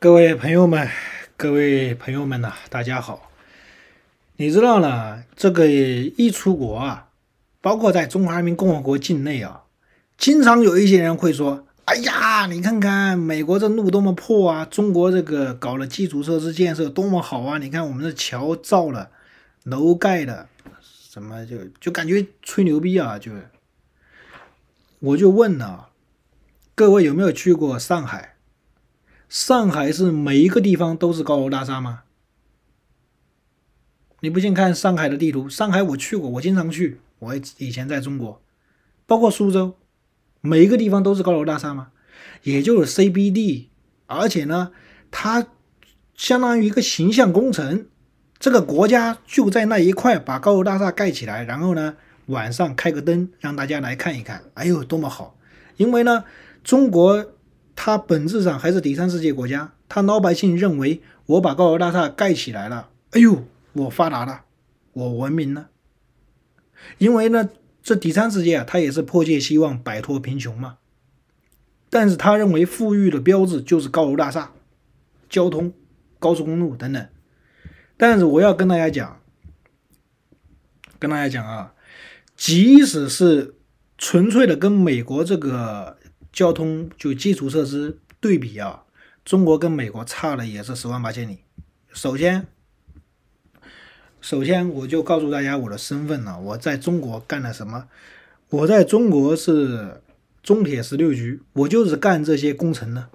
各位朋友们，各位朋友们呐，大家好。你知道呢，这个一出国啊，包括在中华人民共和国境内啊，经常有一些人会说：“哎呀，你看看美国这路多么破啊，中国这个搞了基础设施建设多么好啊！你看我们的桥造了，楼盖的，什么就就感觉吹牛逼啊！”就，我就问呢，各位有没有去过上海？上海市每一个地方都是高楼大厦吗？你不信看上海的地图。上海我去过，我经常去，我以前在中国，包括苏州，每一个地方都是高楼大厦吗？也就是 CBD，而且呢，它相当于一个形象工程，这个国家就在那一块把高楼大厦盖起来，然后呢，晚上开个灯，让大家来看一看，哎呦，多么好！因为呢，中国。它本质上还是第三世界国家，它老百姓认为我把高楼大厦盖起来了，哎呦，我发达了，我文明了。因为呢，这第三世界啊，它也是迫切希望摆脱贫穷嘛。但是他认为富裕的标志就是高楼大厦、交通、高速公路等等。但是我要跟大家讲，跟大家讲啊，即使是纯粹的跟美国这个。交通就基础设施对比啊，中国跟美国差的也是十万八千里。首先，首先我就告诉大家我的身份了，我在中国干了什么？我在中国是中铁十六局，我就是干这些工程的。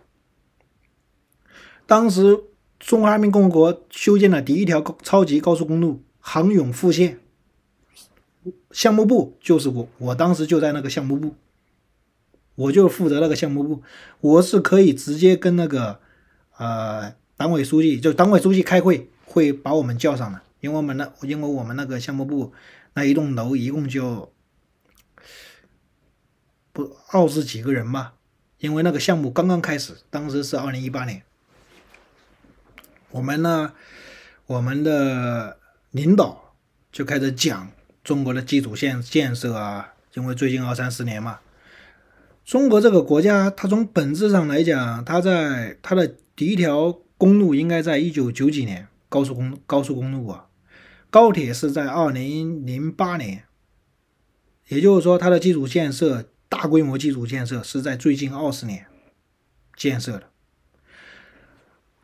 当时中华人民共和国修建了第一条高超级高速公路杭甬复线，项目部就是我，我当时就在那个项目部。我就负责那个项目部，我是可以直接跟那个，呃，党委书记，就党委书记开会会把我们叫上的，因为我们那，因为我们那个项目部那一栋楼一共就，不二十几个人嘛，因为那个项目刚刚开始，当时是二零一八年，我们呢，我们的领导就开始讲中国的基础线建设啊，因为最近二三十年嘛。中国这个国家，它从本质上来讲，它在它的第一条公路应该在一九九几年，高速公高速公路啊，高铁是在二零零八年，也就是说它的基础建设，大规模基础建设是在最近二十年建设的。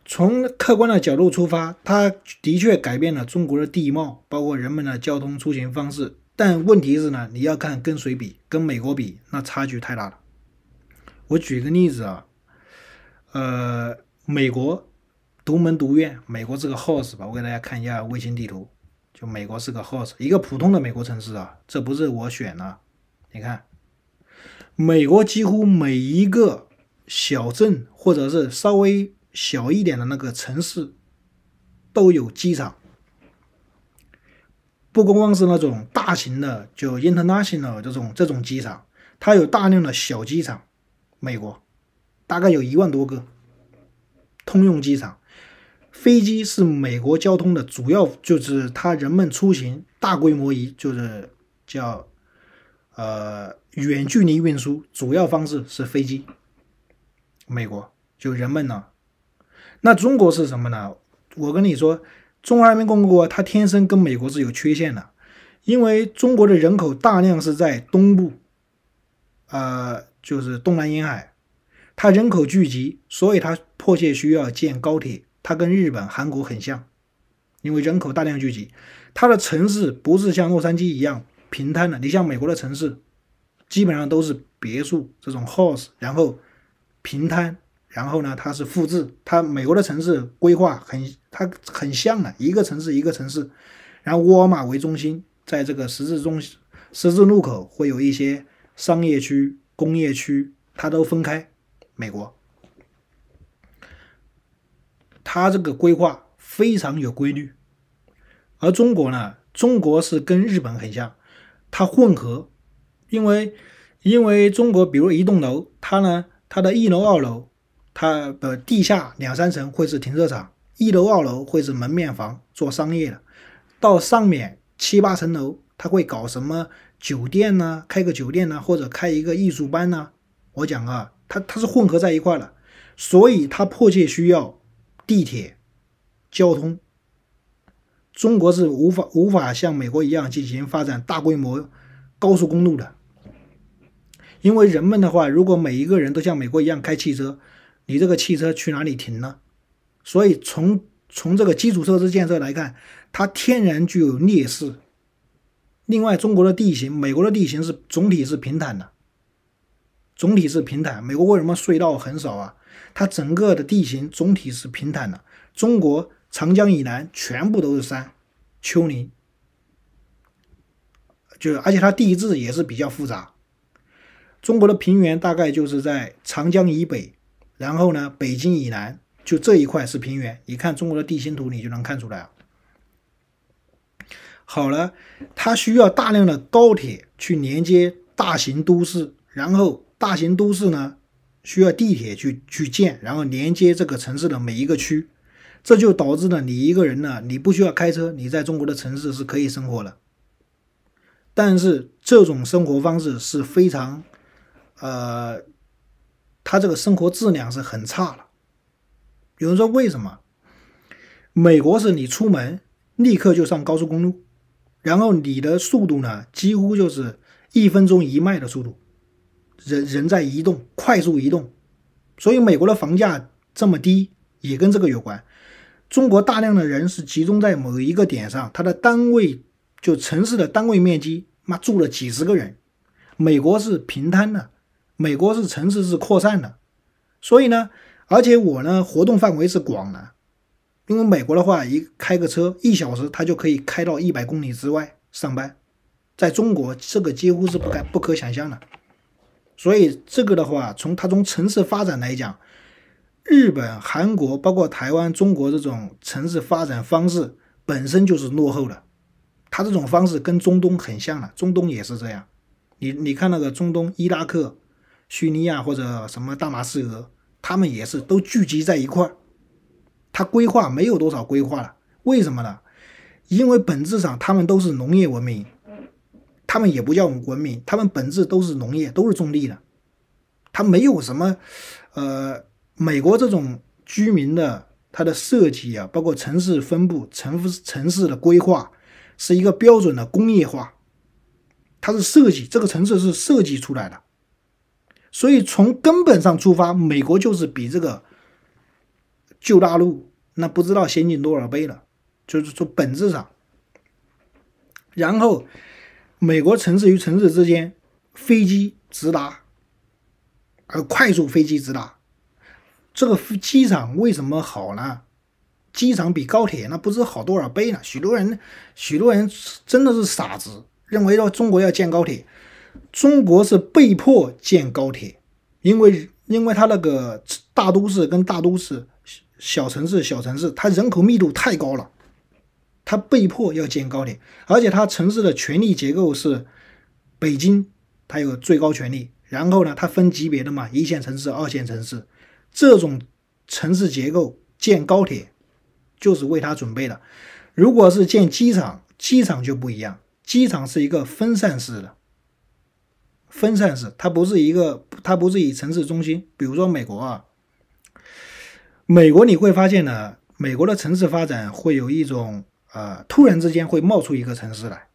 从客观的角度出发，它的确改变了中国的地貌，包括人们的交通出行方式。但问题是呢，你要看跟谁比，跟美国比，那差距太大了。我举个例子啊，呃，美国独门独院，美国是个 house 吧，我给大家看一下卫星地图，就美国是个 house，一个普通的美国城市啊，这不是我选的，你看，美国几乎每一个小镇或者是稍微小一点的那个城市都有机场，不光光是那种大型的，就 international 这种这种机场，它有大量的小机场。美国大概有一万多个通用机场，飞机是美国交通的主要，就是他人们出行大规模移，就是叫呃远距离运输主要方式是飞机。美国就人们呢，那中国是什么呢？我跟你说，中华人民共和国它天生跟美国是有缺陷的，因为中国的人口大量是在东部，呃。就是东南沿海，它人口聚集，所以它迫切需要建高铁。它跟日本、韩国很像，因为人口大量聚集，它的城市不是像洛杉矶一样平摊的。你像美国的城市，基本上都是别墅这种 house，然后平摊，然后呢，它是复制它美国的城市规划，很它很像的，一个城市一个城市，然后沃尔玛为中心，在这个十字中十字路口会有一些商业区。工业区它都分开，美国，它这个规划非常有规律，而中国呢，中国是跟日本很像，它混合，因为因为中国比如一栋楼，它呢，它的一楼、二楼，它的地下两三层会是停车场，一楼、二楼会是门面房做商业的，到上面七八层楼，它会搞什么？酒店呢，开个酒店呢，或者开一个艺术班呢。我讲啊，它它是混合在一块了，所以它迫切需要地铁交通。中国是无法无法像美国一样进行发展大规模高速公路的，因为人们的话，如果每一个人都像美国一样开汽车，你这个汽车去哪里停呢？所以从从这个基础设施建设来看，它天然具有劣势。另外，中国的地形，美国的地形是总体是平坦的，总体是平坦。美国为什么隧道很少啊？它整个的地形总体是平坦的。中国长江以南全部都是山、丘陵，就而且它地质也是比较复杂。中国的平原大概就是在长江以北，然后呢，北京以南就这一块是平原。你看中国的地形图，你就能看出来啊。好了，它需要大量的高铁去连接大型都市，然后大型都市呢需要地铁去去建，然后连接这个城市的每一个区，这就导致了你一个人呢，你不需要开车，你在中国的城市是可以生活的。但是这种生活方式是非常，呃，他这个生活质量是很差了。有人说为什么？美国是你出门立刻就上高速公路。然后你的速度呢，几乎就是一分钟一迈的速度，人人在移动，快速移动，所以美国的房价这么低也跟这个有关。中国大量的人是集中在某一个点上，它的单位就城市的单位面积，妈住了几十个人。美国是平摊的，美国是城市是扩散的，所以呢，而且我呢活动范围是广的。因为美国的话，一开个车一小时，他就可以开到一百公里之外上班，在中国，这个几乎是不敢不可想象的。所以这个的话，从他从城市发展来讲，日本、韩国，包括台湾、中国这种城市发展方式本身就是落后的，他这种方式跟中东很像了，中东也是这样。你你看那个中东，伊拉克、叙利亚或者什么大马士革，他们也是都聚集在一块儿。它规划没有多少规划了，为什么呢？因为本质上他们都是农业文明，他们也不叫文明，他们本质都是农业，都是种地的。它没有什么，呃，美国这种居民的它的设计啊，包括城市分布、城市城市的规划，是一个标准的工业化。它是设计这个城市是设计出来的，所以从根本上出发，美国就是比这个旧大陆。那不知道先进多少倍了，就是说本质上。然后，美国城市与城市之间飞机直达，而快速飞机直达。这个机场为什么好呢？机场比高铁那不知好多少倍呢？许多人、许多人真的是傻子，认为说中国要建高铁，中国是被迫建高铁，因为因为他那个大都市跟大都市。小城市，小城市，它人口密度太高了，它被迫要建高铁，而且它城市的权力结构是北京，它有最高权力，然后呢，它分级别的嘛，一线城市、二线城市，这种城市结构建高铁就是为它准备的。如果是建机场，机场就不一样，机场是一个分散式的，分散式，它不是一个，它不是以城市中心，比如说美国啊。美国你会发现呢，美国的城市发展会有一种，呃，突然之间会冒出一个城市来。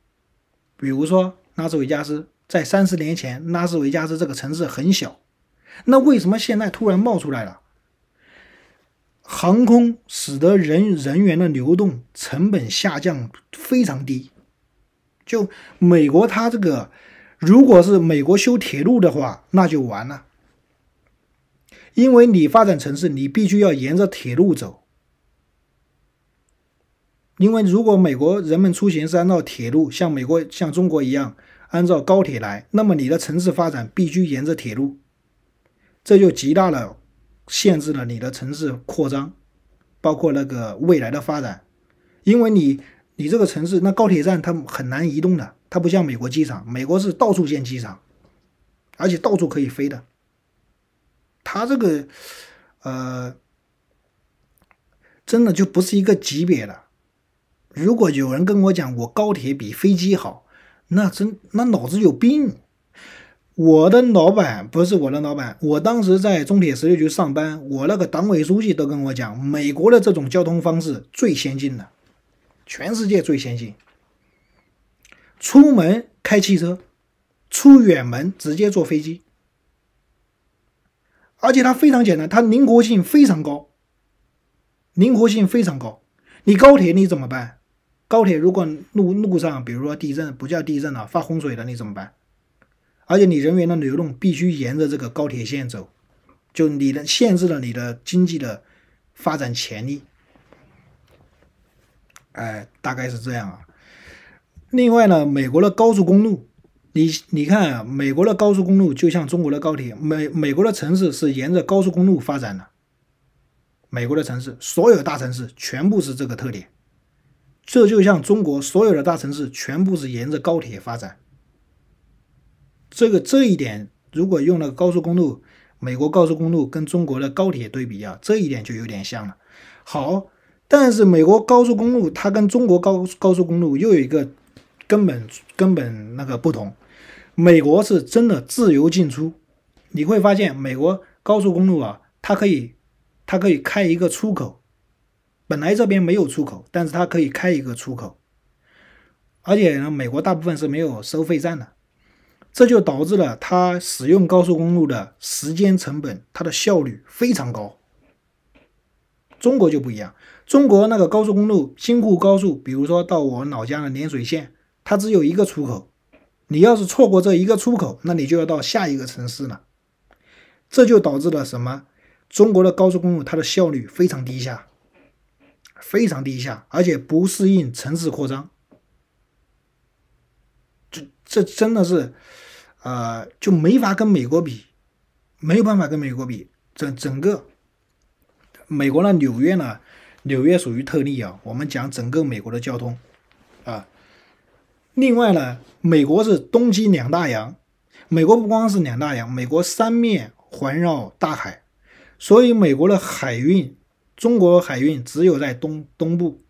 比如说，拉斯维加斯，在三十年前，拉斯维加斯这个城市很小，那为什么现在突然冒出来了？航空使得人人员的流动成本下降非常低。就美国它这个，如果是美国修铁路的话，那就完了。因为你发展城市，你必须要沿着铁路走。因为如果美国人们出行是按照铁路，像美国像中国一样按照高铁来，那么你的城市发展必须沿着铁路，这就极大的限制了你的城市扩张，包括那个未来的发展。因为你你这个城市那高铁站它很难移动的，它不像美国机场，美国是到处建机场，而且到处可以飞的。他这个，呃，真的就不是一个级别的。如果有人跟我讲我高铁比飞机好，那真那脑子有病。我的老板不是我的老板，我当时在中铁十六局上班，我那个党委书记都跟我讲，美国的这种交通方式最先进的，全世界最先进出门开汽车，出远门直接坐飞机。而且它非常简单，它灵活性非常高，灵活性非常高。你高铁你怎么办？高铁如果路路上，比如说地震不叫地震了，发洪水了，你怎么办？而且你人员的流动必须沿着这个高铁线走，就你的限制了你的经济的发展潜力。哎，大概是这样啊。另外呢，美国的高速公路。你你看，啊，美国的高速公路就像中国的高铁。美美国的城市是沿着高速公路发展的，美国的城市，所有大城市全部是这个特点。这就像中国所有的大城市全部是沿着高铁发展。这个这一点，如果用了高速公路，美国高速公路跟中国的高铁对比啊，这一点就有点像了。好，但是美国高速公路它跟中国高高速公路又有一个根本根本那个不同。美国是真的自由进出，你会发现美国高速公路啊，它可以，它可以开一个出口，本来这边没有出口，但是它可以开一个出口，而且呢，美国大部分是没有收费站的，这就导致了它使用高速公路的时间成本，它的效率非常高。中国就不一样，中国那个高速公路京沪高速，比如说到我老家的涟水县，它只有一个出口。你要是错过这一个出口，那你就要到下一个城市了，这就导致了什么？中国的高速公路它的效率非常低下，非常低下，而且不适应城市扩张。这这真的是，呃，就没法跟美国比，没有办法跟美国比。整整个美国呢，纽约呢，纽约属于特例啊。我们讲整个美国的交通，啊。另外呢，美国是东西两大洋，美国不光是两大洋，美国三面环绕大海，所以美国的海运，中国海运只有在东东部，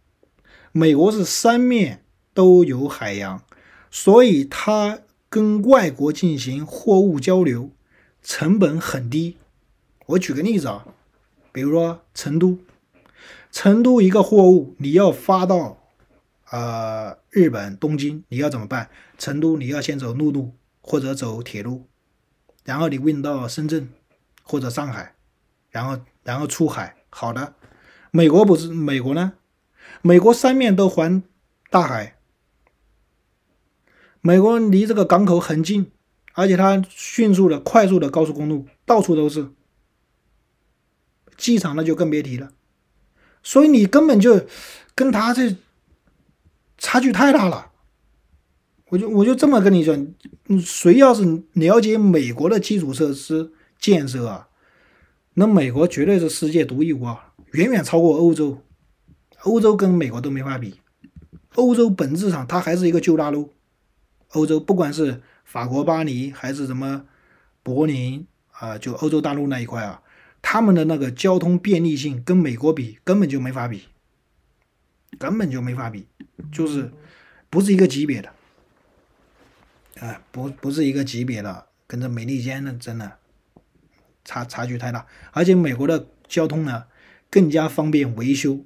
美国是三面都有海洋，所以它跟外国进行货物交流成本很低。我举个例子啊，比如说成都，成都一个货物你要发到。呃，日本东京，你要怎么办？成都你要先走陆路或者走铁路，然后你运到深圳或者上海，然后然后出海。好的，美国不是美国呢？美国三面都环大海，美国离这个港口很近，而且它迅速的、快速的高速公路到处都是，机场那就更别提了。所以你根本就跟他这。差距太大了，我就我就这么跟你说，谁要是了解美国的基础设施建设啊，那美国绝对是世界独一无二，远远超过欧洲，欧洲跟美国都没法比，欧洲本质上它还是一个旧大陆，欧洲不管是法国巴黎还是什么柏林啊，就欧洲大陆那一块啊，他们的那个交通便利性跟美国比根本就没法比。根本就没法比，就是不是一个级别的，哎，不不是一个级别的，跟这美利坚呢真的差差距太大，而且美国的交通呢更加方便维修。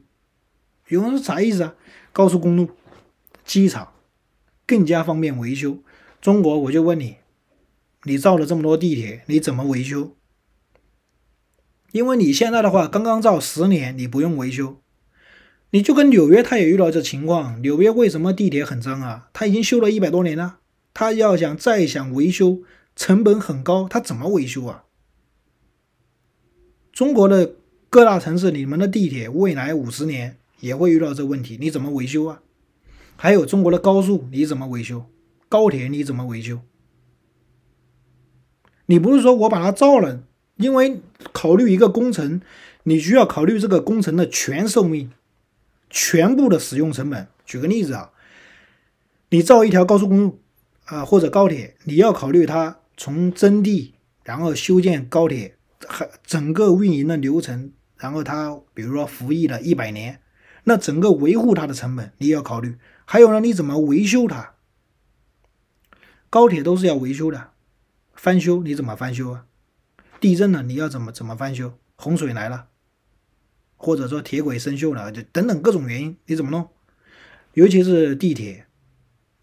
有人说啥意思啊？高速公路、机场更加方便维修。中国，我就问你，你造了这么多地铁，你怎么维修？因为你现在的话刚刚造十年，你不用维修。你就跟纽约，他也遇到这情况。纽约为什么地铁很脏啊？他已经修了一百多年了，他要想再想维修，成本很高，他怎么维修啊？中国的各大城市，你们的地铁未来五十年也会遇到这问题，你怎么维修啊？还有中国的高速，你怎么维修？高铁你怎么维修？你不是说我把它造了，因为考虑一个工程，你需要考虑这个工程的全寿命。全部的使用成本。举个例子啊，你造一条高速公路啊，或者高铁，你要考虑它从征地，然后修建高铁，还整个运营的流程，然后它比如说服役了一百年，那整个维护它的成本你要考虑。还有呢，你怎么维修它？高铁都是要维修的，翻修你怎么翻修啊？地震了你要怎么怎么翻修？洪水来了？或者说铁轨生锈了，就等等各种原因，你怎么弄？尤其是地铁，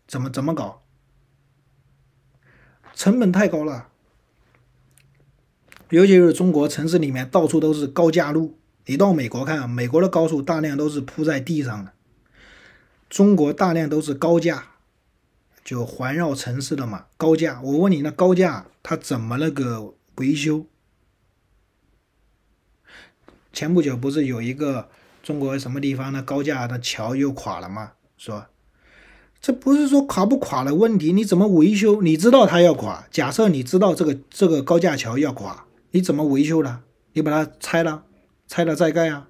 怎么怎么搞？成本太高了。尤其是中国城市里面到处都是高架路，你到美国看，美国的高速大量都是铺在地上的，中国大量都是高架，就环绕城市的嘛高架。我问你，那高架它怎么那个维修？前不久不是有一个中国什么地方的高架的桥又垮了吗？说这不是说垮不垮的问题，你怎么维修？你知道它要垮，假设你知道这个这个高架桥要垮，你怎么维修的？你把它拆了，拆了再盖啊，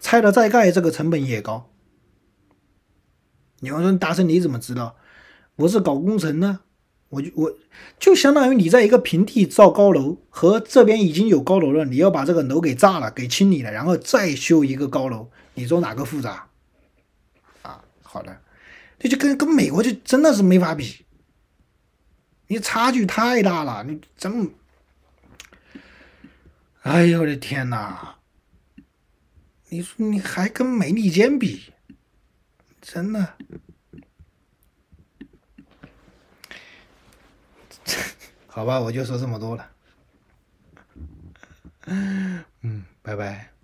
拆了再盖这个成本也高。你们说大圣你怎么知道？我是搞工程的。我就我就相当于你在一个平地造高楼，和这边已经有高楼了，你要把这个楼给炸了，给清理了，然后再修一个高楼，你说哪个复杂？啊，好的，这就跟跟美国就真的是没法比，你差距太大了，你真，哎呦我的天哪，你说你还跟美利坚比，真的。好吧，我就说这么多了。嗯，拜拜。